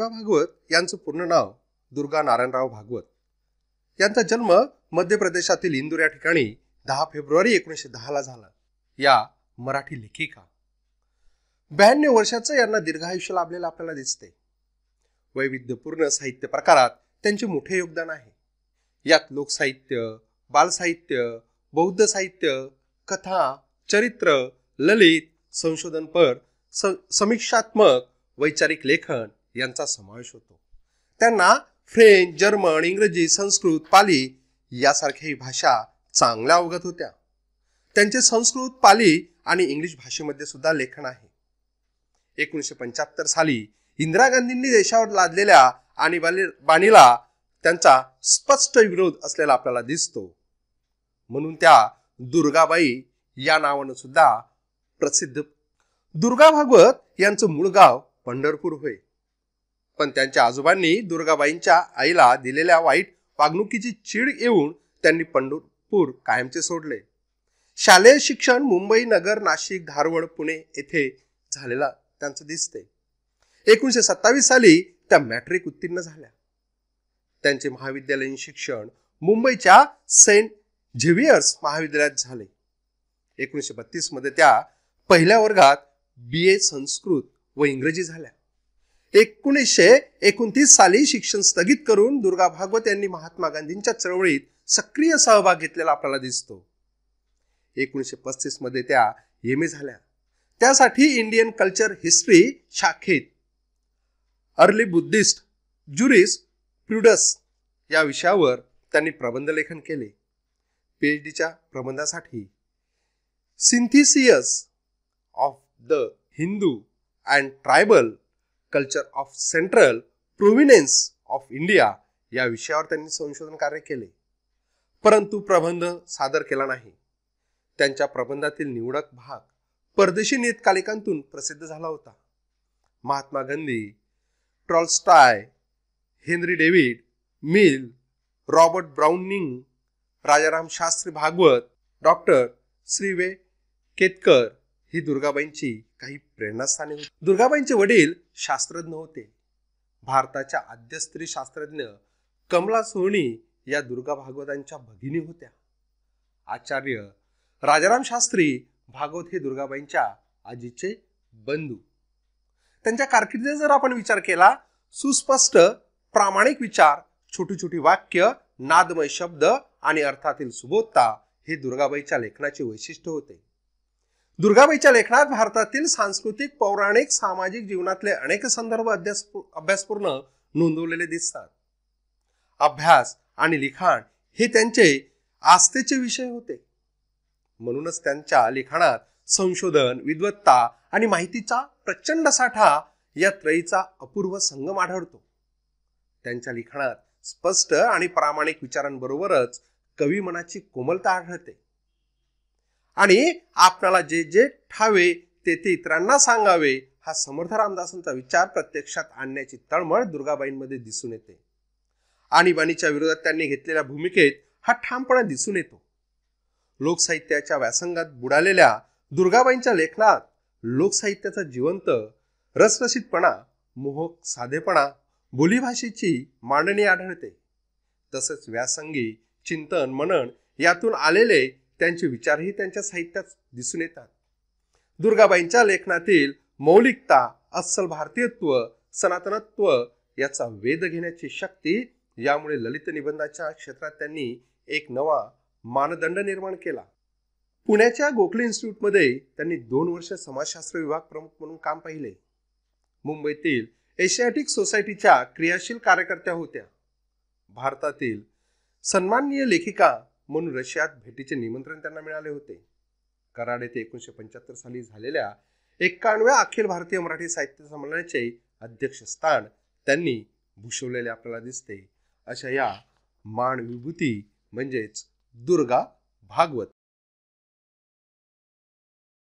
दुर्गा भागवत यांचं पूर्ण नाव दुर्गा नारायणराव भागवत यांचा जन्म मध्य प्रदेशातील इंदूर या ठिकाणी दहा फेब्रुवारी एकोणीसशे दहाला झाला या मराठी लेखिका ब्याण्णव वर्षाचं यांना दीर्घायुष्य लाभलेलं आपल्याला दिसते वैविध्यपूर्ण साहित्य प्रकारात त्यांचे मोठे योगदान आहे यात लोकसाहित्य बालसाहित्य बौद्ध साहित्य कथा चरित्र ललित संशोधनपर स समीक्षात्मक वैचारिक लेखन यांचा समावेश होतो त्यांना फ्रेंच जर्मन इंग्रजी संस्कृत पाली यासारख्याही भाषा चांगल्या अवगत होत्या त्यांचे संस्कृत पाली आणि इंग्लिश भाषेमध्ये सुद्धा लेखन आहे एकोणीसशे पंच्याहत्तर साली इंदिरा गांधींनी देशावर लादलेल्या आणि बाणीला त्यांचा स्पष्ट विरोध असलेला आपल्याला दिसतो म्हणून त्या दुर्गाबाई या नावानं सुद्धा प्रसिद्ध दुर्गा भागवत यांचं मूळ गाव पंढरपूर होय पण त्यांच्या आजोबांनी दुर्गाबाईंच्या आईला दिलेल्या वाईट वागणुकीची चीड येऊन त्यांनी पंढरपूर कायमचे सोडले शालेय शिक्षण मुंबई नगर नाशिक धारवड पुणे येथे झालेला त्यांचं दिसते एकोणीसशे सत्तावीस साली त्या मॅट्रिक उत्तीर्ण झाल्या त्यांचे महाविद्यालयीन शिक्षण मुंबईच्या सेंट झेव्हियर्स महाविद्यालयात झाले एकोणीसशे बत्तीसमध्ये त्या पहिल्या वर्गात बी ए संस्कृत व इंग्रजी झाल्या एकोणीसशे एकोणतीस साली शिक्षण स्थगित करून दुर्गा भागवत यांनी महात्मा गांधींच्या चळवळीत सक्रिय सहभाग घेतलेला आपल्याला दिसतो एकोणीसशे पस्तीस मध्ये त्या एम ए झाल्या त्यासाठी इंडियन कल्चर हिस्ट्री शाखेत अर्ली बुद्धिस्ट ज्युरिस प्युडस या विषयावर त्यांनी प्रबंध लेखन केले पीएच डीच्या प्रबंधासाठी synthesis of the Hindu and tribal culture of central provinces of India या विषयावर त्यांनी संशोधन कार्य केले परंतु प्रबंध सादर केला नाही त्यांच्या प्रबंधातील निवडक भाग परदेशी नियतकालिकांतून प्रसिद्ध झाला होता Mahatma Gandhi Tolstoy Henry David Mill Robert Browning Rajaram Shastri Bhagwat doctor श्रीवे केतकर ही दुर्गाबाईंची काही प्रेरणास्थाने होती दुर्गाबाईंचे वडील शास्त्रज्ञ होते भारताच्या आद्यस्त्री शास्त्रज्ञ कमला सोहणी या दुर्गा भागवतांच्या भगिनी होत्या आचार्य राजाराम शास्त्री भागवत हे दुर्गाबाईंच्या आजीचे बंधू त्यांच्या कारकिर्दीचा जर आपण विचार केला सुस्पष्ट प्रामाणिक विचार छोटी छोटी वाक्य नादमय शब्द आणि अर्थातील सुबोधता हे दुर्गाबाईच्या लेखनाचे वैशिष्ट्य होते दुर्गाबाईच्या लेखनात भारतातील सांस्कृतिक पौराणिक सामाजिक जीवनातले अनेक संदर्भ अध्यास अभ्यासपूर्ण नोंदवलेले दिसतात अभ्यास आणि लिखाण हे त्यांचे आस्थेचे विषय होते म्हणूनच त्यांच्या लिखाणात संशोधन विद्वत्ता आणि माहितीचा प्रचंड साठा या त्रयीचा अपूर्व संगम आढळतो त्यांच्या लिखाणात स्पष्ट आणि प्रामाणिक विचारांबरोबरच कवी मनाची कोमलता आढळते आणि आपणाला जे जे ठावे ते ते इतरांना सांगावे हा समर्थ रामदासांचा विचार प्रत्यक्षात आणण्याची तळमळ दुर्गाबाईंमध्ये दिसून येते आणीबाणीच्या विरोधात त्यांनी घेतलेल्या भूमिकेत हा ठामपणा दिसून येतो लोकसाहित्याच्या व्यासंगात बुडालेल्या दुर्गाबाईंच्या लेखनात लोकसाहित्याचा जिवंत रसरसितपणा मोहक साधेपणा बोलीभाषेची मांडणी आढळते तसंच व्यासंगी चिंतन मनन यातून आलेले त्यांचे विचारही त्यांच्या साहित्यात दिसून येतात दुर्गाबाईंच्या लेखनातील मौलिकता अस्सल भारतीयत्व सनातनत्व याचा वेध घेण्याची शक्ती यामुळे ललित निबंधाच्या क्षेत्रात त्यांनी एक नवा मानदंड निर्माण केला पुण्याच्या गोखले इन्स्टिट्यूटमध्ये त्यांनी दोन वर्ष समाजशास्त्र विभाग प्रमुख म्हणून काम पाहिले मुंबईतील एशियाटिक सोसायटीच्या क्रियाशील कार्यकर्त्या होत्या भारतातील सन्माननीय लेखिका म्हणून रशियात भेटीचे निमंत्रण त्यांना मिळाले होते कराड येथे एकोणीसशे पंच्याहत्तर साली झालेल्या एक्कानव्या अखिल भारतीय मराठी साहित्य संमेलनाचे अध्यक्षस्थान त्यांनी भूषवलेले आपल्याला दिसते अशा या मानविभूती म्हणजेच दुर्गा भागवत